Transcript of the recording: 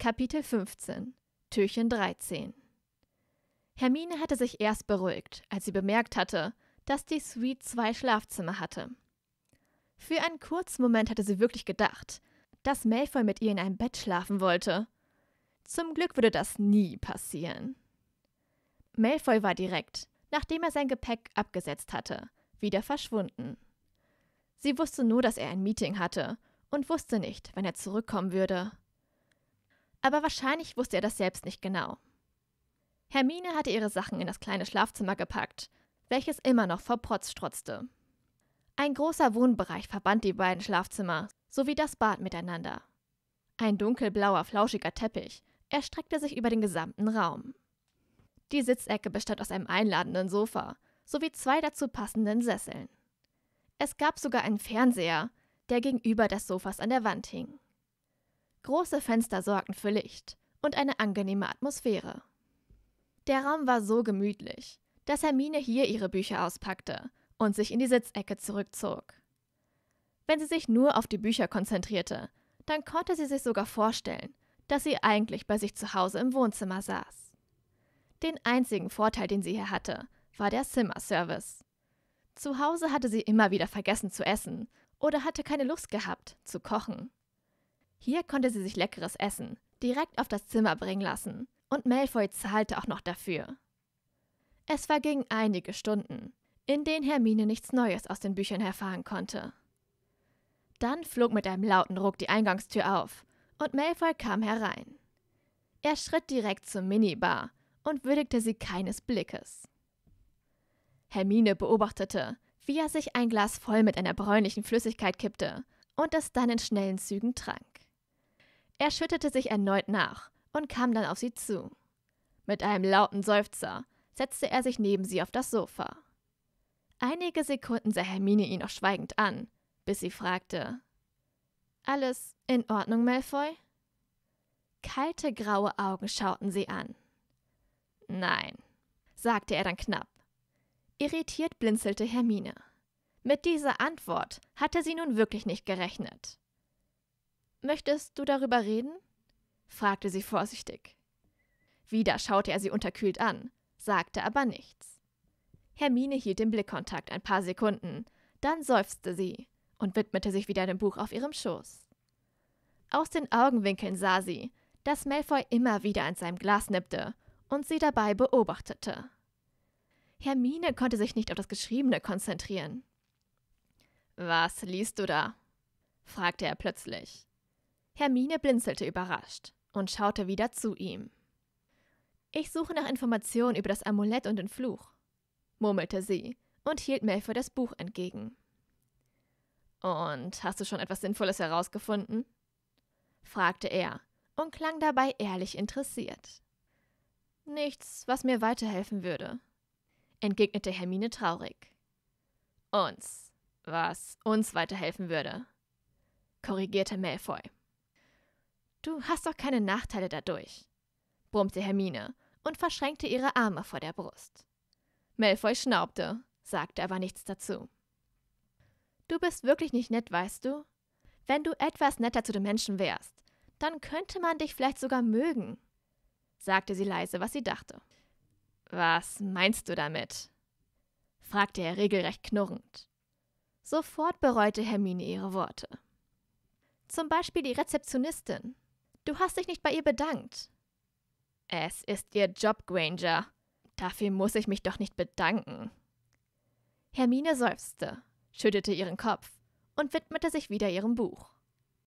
Kapitel 15 Türchen 13 Hermine hatte sich erst beruhigt, als sie bemerkt hatte, dass die Suite zwei Schlafzimmer hatte. Für einen kurzen Moment hatte sie wirklich gedacht, dass Malfoy mit ihr in einem Bett schlafen wollte. Zum Glück würde das nie passieren. Malfoy war direkt, nachdem er sein Gepäck abgesetzt hatte, wieder verschwunden. Sie wusste nur, dass er ein Meeting hatte und wusste nicht, wann er zurückkommen würde aber wahrscheinlich wusste er das selbst nicht genau. Hermine hatte ihre Sachen in das kleine Schlafzimmer gepackt, welches immer noch vor Protz strotzte. Ein großer Wohnbereich verband die beiden Schlafzimmer sowie das Bad miteinander. Ein dunkelblauer, flauschiger Teppich erstreckte sich über den gesamten Raum. Die Sitzecke bestand aus einem einladenden Sofa sowie zwei dazu passenden Sesseln. Es gab sogar einen Fernseher, der gegenüber des Sofas an der Wand hing. Große Fenster sorgten für Licht und eine angenehme Atmosphäre. Der Raum war so gemütlich, dass Hermine hier ihre Bücher auspackte und sich in die Sitzecke zurückzog. Wenn sie sich nur auf die Bücher konzentrierte, dann konnte sie sich sogar vorstellen, dass sie eigentlich bei sich zu Hause im Wohnzimmer saß. Den einzigen Vorteil, den sie hier hatte, war der Zimmerservice. Zu Hause hatte sie immer wieder vergessen zu essen oder hatte keine Lust gehabt, zu kochen. Hier konnte sie sich leckeres Essen direkt auf das Zimmer bringen lassen und Malfoy zahlte auch noch dafür. Es vergingen einige Stunden, in denen Hermine nichts Neues aus den Büchern erfahren konnte. Dann flog mit einem lauten Ruck die Eingangstür auf und Malfoy kam herein. Er schritt direkt zur Minibar und würdigte sie keines Blickes. Hermine beobachtete, wie er sich ein Glas voll mit einer bräunlichen Flüssigkeit kippte und es dann in schnellen Zügen trank. Er schüttete sich erneut nach und kam dann auf sie zu. Mit einem lauten Seufzer setzte er sich neben sie auf das Sofa. Einige Sekunden sah Hermine ihn noch schweigend an, bis sie fragte: Alles in Ordnung, Malfoy? Kalte graue Augen schauten sie an. Nein, sagte er dann knapp. Irritiert blinzelte Hermine. Mit dieser Antwort hatte sie nun wirklich nicht gerechnet. Möchtest du darüber reden? fragte sie vorsichtig. Wieder schaute er sie unterkühlt an, sagte aber nichts. Hermine hielt den Blickkontakt ein paar Sekunden, dann seufzte sie und widmete sich wieder dem Buch auf ihrem Schoß. Aus den Augenwinkeln sah sie, dass Malfoy immer wieder an seinem Glas nippte und sie dabei beobachtete. Hermine konnte sich nicht auf das Geschriebene konzentrieren. Was liest du da? fragte er plötzlich. Hermine blinzelte überrascht und schaute wieder zu ihm. Ich suche nach Informationen über das Amulett und den Fluch, murmelte sie und hielt Malfoy das Buch entgegen. Und hast du schon etwas Sinnvolles herausgefunden? fragte er und klang dabei ehrlich interessiert. Nichts, was mir weiterhelfen würde, entgegnete Hermine traurig. Uns, was uns weiterhelfen würde, korrigierte Malfoy. Du hast doch keine Nachteile dadurch, brummte Hermine und verschränkte ihre Arme vor der Brust. Malfoy schnaubte, sagte aber nichts dazu. Du bist wirklich nicht nett, weißt du? Wenn du etwas netter zu den Menschen wärst, dann könnte man dich vielleicht sogar mögen, sagte sie leise, was sie dachte. Was meinst du damit? fragte er regelrecht knurrend. Sofort bereute Hermine ihre Worte. Zum Beispiel die Rezeptionistin, Du hast dich nicht bei ihr bedankt. Es ist ihr Job, Granger. Dafür muss ich mich doch nicht bedanken. Hermine seufzte, schüttelte ihren Kopf und widmete sich wieder ihrem Buch.